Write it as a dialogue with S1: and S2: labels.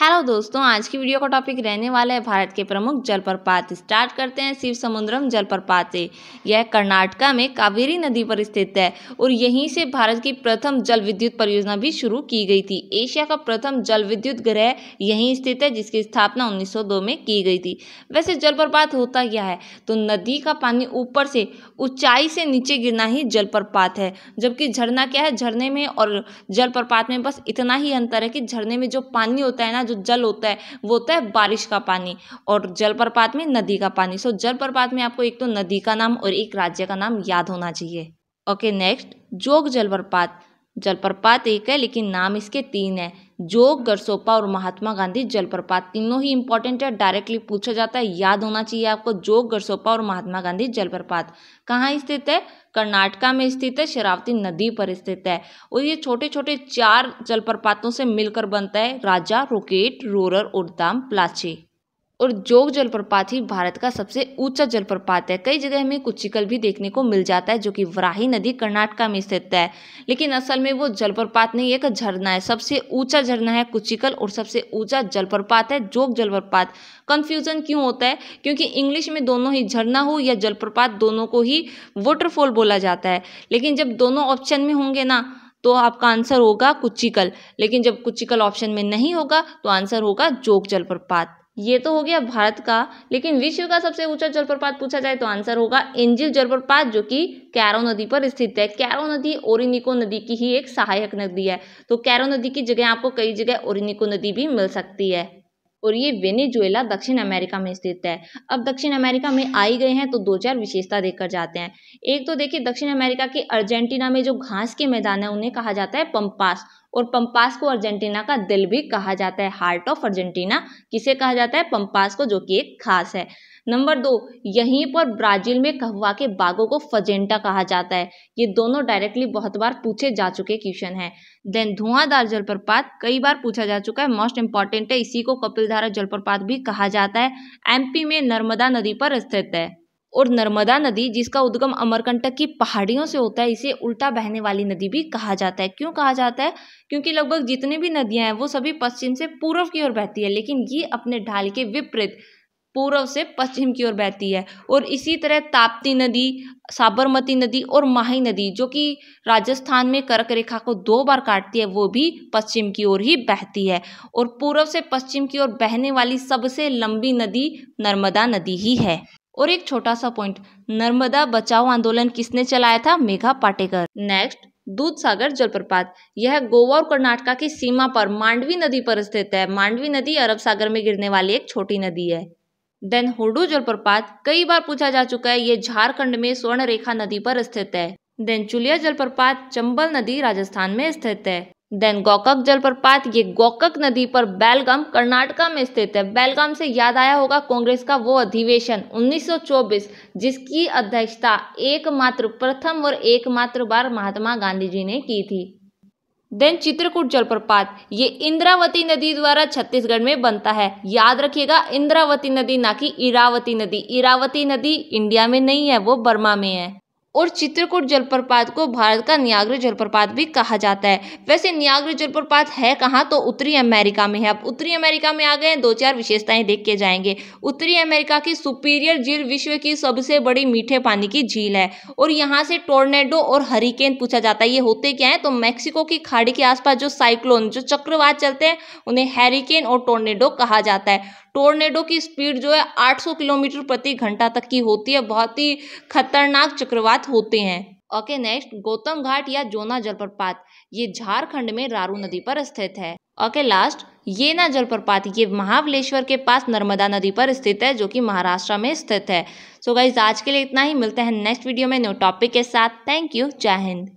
S1: hello दोस्तों आज की वीडियो का टॉपिक रहने वाला है भारत के प्रमुख जलप्रपात स्टार्ट करते हैं शिव समुद्रम जलप्रपात से यह कर्नाटका में कावेरी नदी पर स्थित है और यहीं से भारत की प्रथम जल विद्युत परियोजना भी शुरू की गई थी एशिया का प्रथम जल विद्युत ग्रह यहीं स्थित है जिसकी स्थापना 1902 में की गई थी वैसे जलप्रपात होता क्या है तो नदी का पानी ऊपर से ऊंचाई से नीचे गिरना ही जलप्रपात है जबकि झरना क्या है झरने में और जलप्रपात में बस इतना ही अंतर है कि झरने में जो पानी होता है ना जो जल होता है वो होता है बारिश का पानी और जलप्रपात में नदी का पानी सो जलप्रपात में आपको एक तो नदी का नाम और एक राज्य का नाम याद होना चाहिए ओके नेक्स्ट जोग जलप्रपात जलप्रपात एक है लेकिन नाम इसके तीन है जोग गरसोपा और महात्मा गांधी जलप्रपात तीनों ही इंपॉर्टेंट है डायरेक्टली पूछा जाता है याद होना चाहिए आपको जोग गरसोपा और महात्मा गांधी जलप्रपात कहाँ स्थित है कर्नाटका में स्थित है शरावती नदी पर स्थित है और ये छोटे छोटे चार जलप्रपातों से मिलकर बनता है राजा रोकेट रोरर और दाम प्लाचे और जोग जलप्रपात ही भारत का सबसे ऊंचा जलप्रपात है कई जगह हमें कुचिकल भी देखने को मिल जाता है जो कि वराही नदी कर्नाटका में स्थित है लेकिन असल में वो जलप्रपात नहीं एक झरना है सबसे ऊंचा झरना है कुचिकल और सबसे ऊंचा जलप्रपात है जोग जलप्रपात कन्फ्यूजन क्यों होता है क्योंकि इंग्लिश में दोनों ही झरना हो या जलप्रपात दोनों को ही वाटरफॉल बोला जाता है लेकिन जब दोनों ऑप्शन में होंगे ना तो आपका आंसर होगा कुचिकल लेकिन जब कुचिकल ऑप्शन में नहीं होगा तो आंसर होगा जोग जलप्रपात ये तो हो गया भारत का लेकिन विश्व का सबसे ऊंचा जलप्रपात पूछा जाए तो आंसर होगा एंजिल जलप्रपात जो कि कैरो नदी पर स्थित है कैरो नदी ओरिनिको नदी की ही एक सहायक नदी है तो कैरो नदी की जगह आपको कई जगह ओरिनिको नदी भी मिल सकती है और ये वेनेजुएला दक्षिण अमेरिका में स्थित है अब दक्षिण अमेरिका में आई गए हैं तो दो चार विशेषता देखकर जाते हैं एक तो देखिए दक्षिण अमेरिका के अर्जेंटीना में जो घास के मैदान है उन्हें कहा जाता है पंपास और पंपास को अर्जेंटीना का दिल भी कहा जाता है हार्ट ऑफ अर्जेंटीना किसे कहा जाता है पंपास को जो कि एक खास है नंबर दो यहीं पर ब्राजील में कहवा के बागों को फजेंटा कहा जाता है ये दोनों डायरेक्टली बहुत बार पूछे जा चुके क्वेश्चन हैं देन धुआंधार जलप्रपात कई बार पूछा जा चुका है मोस्ट इंपॉर्टेंट है इसी को कपिलधारा जलप्रपात भी कहा जाता है एमपी में नर्मदा नदी पर स्थित है और नर्मदा नदी जिसका उद्गम अमरकंटक की पहाड़ियों से होता है इसे उल्टा बहने वाली नदी भी कहा जाता है क्यों कहा जाता है क्योंकि लगभग जितनी भी नदियां हैं वो सभी पश्चिम से पूर्व की ओर बहती है लेकिन ये अपने ढाल के विपरीत पूर्व से पश्चिम की ओर बहती है और इसी तरह ताप्ती नदी साबरमती नदी और माही नदी जो कि राजस्थान में कर्क रेखा को दो बार काटती है वो भी पश्चिम की ओर ही बहती है और पूर्व से पश्चिम की ओर बहने वाली सबसे लंबी नदी नर्मदा नदी ही है और एक छोटा सा पॉइंट नर्मदा बचाओ आंदोलन किसने चलाया था मेघा पाटेकर नेक्स्ट दूध सागर जलप्रपात यह गोवा और कर्नाटका की सीमा पर मांडवी नदी पर स्थित है मांडवी नदी अरब सागर में गिरने वाली एक छोटी नदी है देन होडू जलप्रपात कई बार पूछा जा चुका है ये झारखंड में स्वर्ण रेखा नदी पर स्थित है देन चुलिया जलप्रपात चंबल नदी राजस्थान में स्थित है देन गोकक जलप्रपात ये गोकक नदी पर बेलगाम कर्नाटका में स्थित है बेलगाम से याद आया होगा कांग्रेस का वो अधिवेशन 1924 जिसकी अध्यक्षता एकमात्र प्रथम और एकमात्र बार महात्मा गांधी जी ने की थी देन चित्रकूट जलप्रपात ये इंद्रावती नदी द्वारा छत्तीसगढ़ में बनता है याद रखिएगा इंद्रावती नदी ना कि इरावती नदी इरावती नदी इंडिया में नहीं है वो बर्मा में है और चित्रकूट जलप्रपात को भारत का नियाग्र जलप्रपात भी कहा जाता है वैसे नियाग्र जलप्रपात है कहाँ तो उत्तरी अमेरिका में है अब उत्तरी अमेरिका में आ गए दो चार विशेषताएं देख के जाएंगे उत्तरी अमेरिका की सुपीरियर झील विश्व की सबसे बड़ी मीठे पानी की झील है और यहाँ से टोर्नेडो और हरिकेन पूछा जाता है ये होते क्या है तो मैक्सिको की खाड़ी के आसपास जो साइक्लोन जो चक्रवात चलते हैं उन्हें हैरिकेन और टोर्नेडो कहा जाता है टोर्नेडो की स्पीड जो है 800 किलोमीटर प्रति घंटा तक की होती है बहुत ही खतरनाक चक्रवात होते हैं ओके नेक्स्ट गौतम घाट या जोना जलप्रपात ये झारखंड में रारू नदी पर स्थित है ओके लास्ट ये ना जलप्रपात ये महाबलेश्वर के पास नर्मदा नदी पर स्थित है जो कि महाराष्ट्र में स्थित है सो so गाइज आज के लिए इतना ही मिलते हैं नेक्स्ट वीडियो में न्यू टॉपिक के साथ थैंक यू जय हिंद